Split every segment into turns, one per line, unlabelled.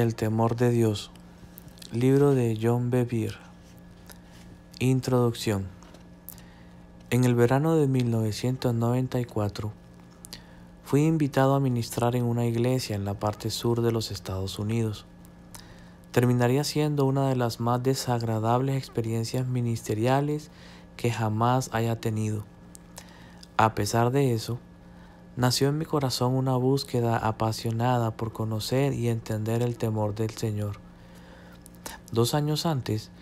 El temor de Dios. Libro de John Bevere. Introducción. En el verano de 1994, fui invitado a ministrar en una iglesia en la parte sur de los Estados Unidos. Terminaría siendo una de las más desagradables experiencias ministeriales que jamás haya tenido. A pesar de eso, Nació en mi corazón una búsqueda apasionada por conocer y entender el temor del Señor. Dos años antes,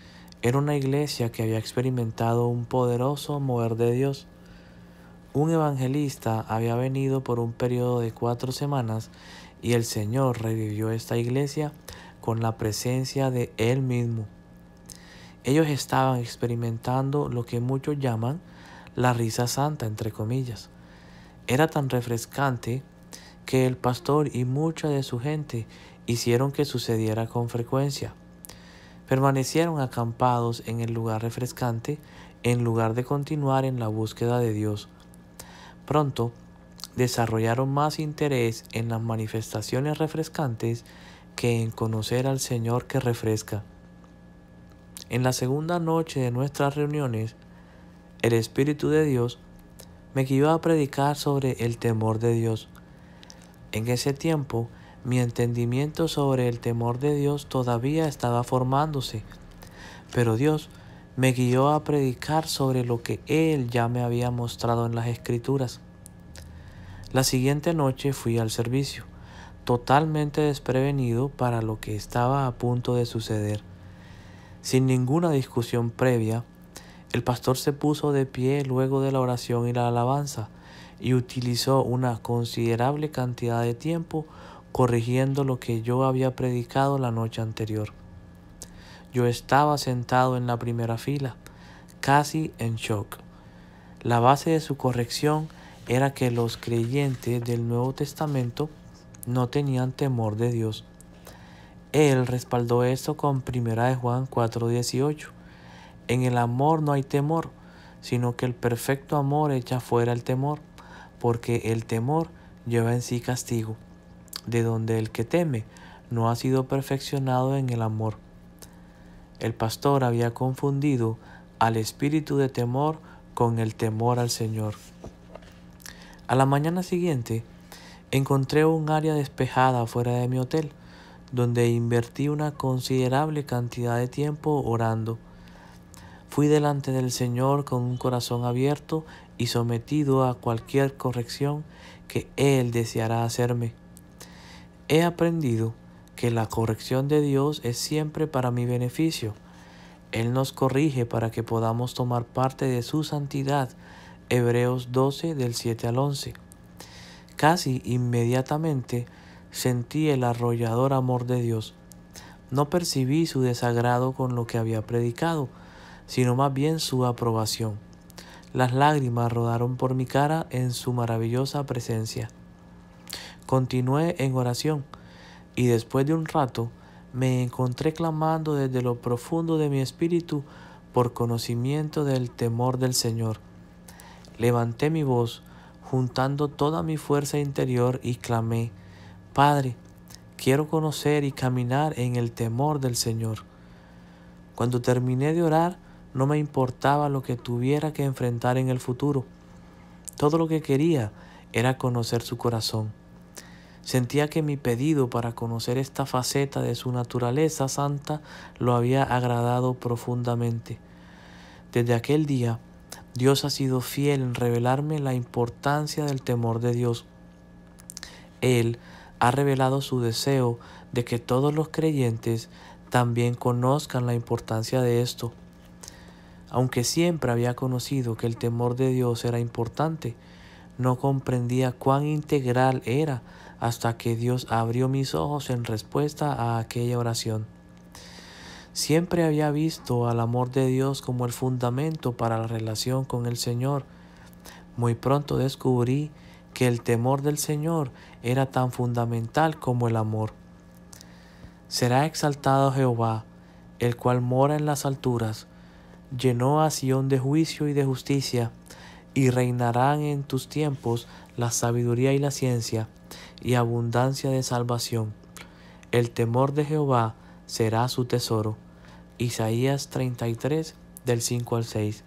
era una iglesia que había experimentado un poderoso mover de Dios. Un evangelista había venido por un periodo de cuatro semanas y el Señor revivió esta iglesia con la presencia de Él mismo. Ellos estaban experimentando lo que muchos llaman la risa santa, entre comillas era tan refrescante que el pastor y mucha de su gente hicieron que sucediera con frecuencia. Permanecieron acampados en el lugar refrescante en lugar de continuar en la búsqueda de Dios. Pronto, desarrollaron más interés en las manifestaciones refrescantes que en conocer al Señor que refresca. En la segunda noche de nuestras reuniones, el Espíritu de Dios me guió a predicar sobre el temor de Dios. En ese tiempo, mi entendimiento sobre el temor de Dios todavía estaba formándose, pero Dios me guió a predicar sobre lo que Él ya me había mostrado en las Escrituras. La siguiente noche fui al servicio, totalmente desprevenido para lo que estaba a punto de suceder. Sin ninguna discusión previa, el pastor se puso de pie luego de la oración y la alabanza y utilizó una considerable cantidad de tiempo corrigiendo lo que yo había predicado la noche anterior. Yo estaba sentado en la primera fila, casi en shock. La base de su corrección era que los creyentes del Nuevo Testamento no tenían temor de Dios. Él respaldó esto con 1 Juan 4:18 en el amor no hay temor, sino que el perfecto amor echa fuera el temor, porque el temor lleva en sí castigo, de donde el que teme no ha sido perfeccionado en el amor. El pastor había confundido al espíritu de temor con el temor al Señor. A la mañana siguiente, encontré un área despejada fuera de mi hotel, donde invertí una considerable cantidad de tiempo orando. Fui delante del Señor con un corazón abierto y sometido a cualquier corrección que Él deseara hacerme. He aprendido que la corrección de Dios es siempre para mi beneficio. Él nos corrige para que podamos tomar parte de su santidad. Hebreos 12 del 7 al 11. Casi inmediatamente sentí el arrollador amor de Dios. No percibí su desagrado con lo que había predicado, sino más bien su aprobación. Las lágrimas rodaron por mi cara en su maravillosa presencia. Continué en oración y después de un rato me encontré clamando desde lo profundo de mi espíritu por conocimiento del temor del Señor. Levanté mi voz, juntando toda mi fuerza interior y clamé, Padre, quiero conocer y caminar en el temor del Señor. Cuando terminé de orar, no me importaba lo que tuviera que enfrentar en el futuro. Todo lo que quería era conocer su corazón. Sentía que mi pedido para conocer esta faceta de su naturaleza santa lo había agradado profundamente. Desde aquel día, Dios ha sido fiel en revelarme la importancia del temor de Dios. Él ha revelado su deseo de que todos los creyentes también conozcan la importancia de esto. Aunque siempre había conocido que el temor de Dios era importante, no comprendía cuán integral era hasta que Dios abrió mis ojos en respuesta a aquella oración. Siempre había visto al amor de Dios como el fundamento para la relación con el Señor. Muy pronto descubrí que el temor del Señor era tan fundamental como el amor. Será exaltado Jehová, el cual mora en las alturas llenó a Sion de juicio y de justicia, y reinarán en tus tiempos la sabiduría y la ciencia, y abundancia de salvación. El temor de Jehová será su tesoro. Isaías 33 del 5 al 6.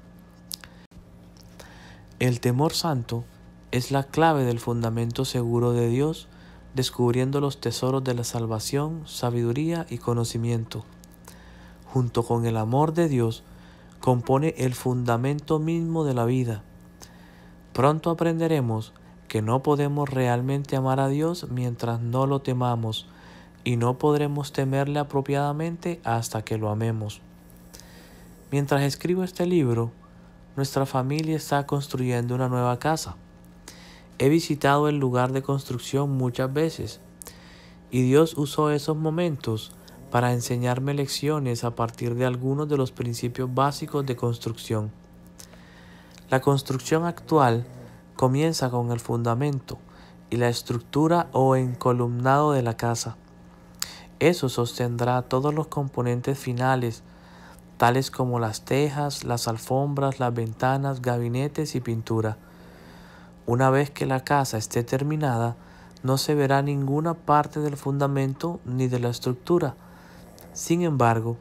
El temor santo es la clave del fundamento seguro de Dios, descubriendo los tesoros de la salvación, sabiduría y conocimiento. Junto con el amor de Dios, compone el fundamento mismo de la vida. Pronto aprenderemos que no podemos realmente amar a Dios mientras no lo temamos y no podremos temerle apropiadamente hasta que lo amemos. Mientras escribo este libro, nuestra familia está construyendo una nueva casa. He visitado el lugar de construcción muchas veces y Dios usó esos momentos para enseñarme lecciones a partir de algunos de los principios básicos de construcción. La construcción actual comienza con el fundamento y la estructura o encolumnado de la casa. Eso sostendrá todos los componentes finales, tales como las tejas, las alfombras, las ventanas, gabinetes y pintura. Una vez que la casa esté terminada, no se verá ninguna parte del fundamento ni de la estructura, sin embargo,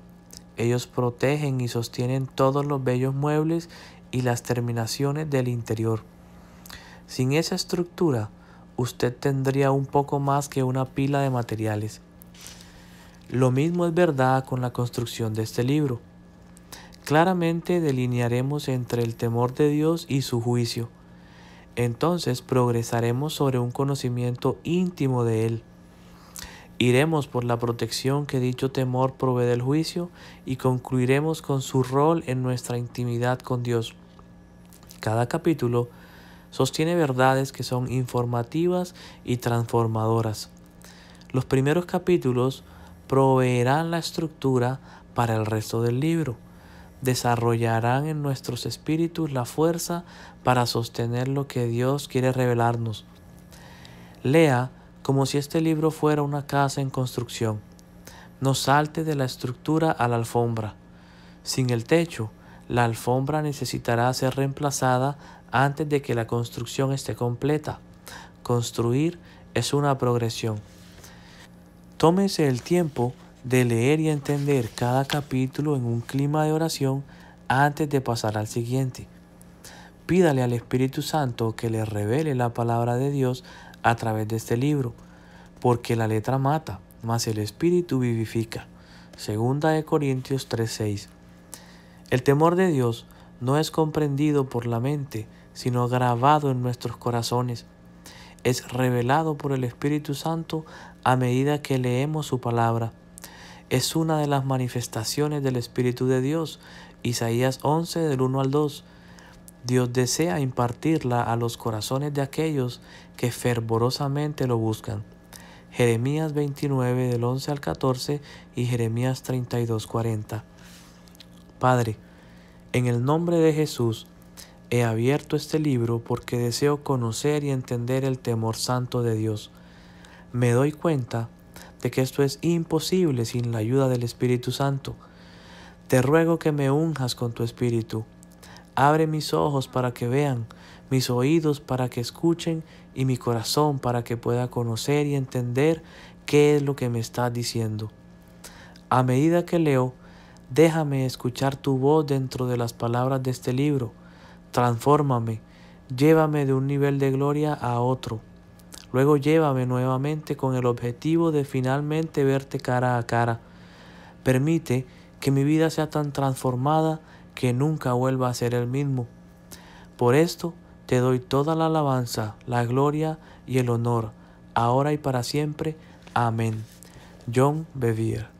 ellos protegen y sostienen todos los bellos muebles y las terminaciones del interior. Sin esa estructura, usted tendría un poco más que una pila de materiales. Lo mismo es verdad con la construcción de este libro. Claramente delinearemos entre el temor de Dios y su juicio. Entonces progresaremos sobre un conocimiento íntimo de Él. Iremos por la protección que dicho temor provee del juicio y concluiremos con su rol en nuestra intimidad con Dios. Cada capítulo sostiene verdades que son informativas y transformadoras. Los primeros capítulos proveerán la estructura para el resto del libro. Desarrollarán en nuestros espíritus la fuerza para sostener lo que Dios quiere revelarnos. Lea como si este libro fuera una casa en construcción. No salte de la estructura a la alfombra. Sin el techo, la alfombra necesitará ser reemplazada antes de que la construcción esté completa. Construir es una progresión. Tómese el tiempo de leer y entender cada capítulo en un clima de oración antes de pasar al siguiente. Pídale al Espíritu Santo que le revele la palabra de Dios a través de este libro, porque la letra mata, mas el espíritu vivifica. Segunda de Corintios 3:6. El temor de Dios no es comprendido por la mente, sino grabado en nuestros corazones. Es revelado por el Espíritu Santo a medida que leemos su palabra. Es una de las manifestaciones del Espíritu de Dios. Isaías 11 del 1 al 2 Dios desea impartirla a los corazones de aquellos que fervorosamente lo buscan. Jeremías 29 del 11 al 14 y Jeremías 32, 40. Padre, en el nombre de Jesús, he abierto este libro porque deseo conocer y entender el temor santo de Dios. Me doy cuenta de que esto es imposible sin la ayuda del Espíritu Santo. Te ruego que me unjas con tu Espíritu Abre mis ojos para que vean, mis oídos para que escuchen y mi corazón para que pueda conocer y entender qué es lo que me estás diciendo. A medida que leo, déjame escuchar tu voz dentro de las palabras de este libro. Transfórmame, llévame de un nivel de gloria a otro. Luego llévame nuevamente con el objetivo de finalmente verte cara a cara. Permite que mi vida sea tan transformada que nunca vuelva a ser el mismo. Por esto te doy toda la alabanza, la gloria y el honor, ahora y para siempre. Amén. John Bevere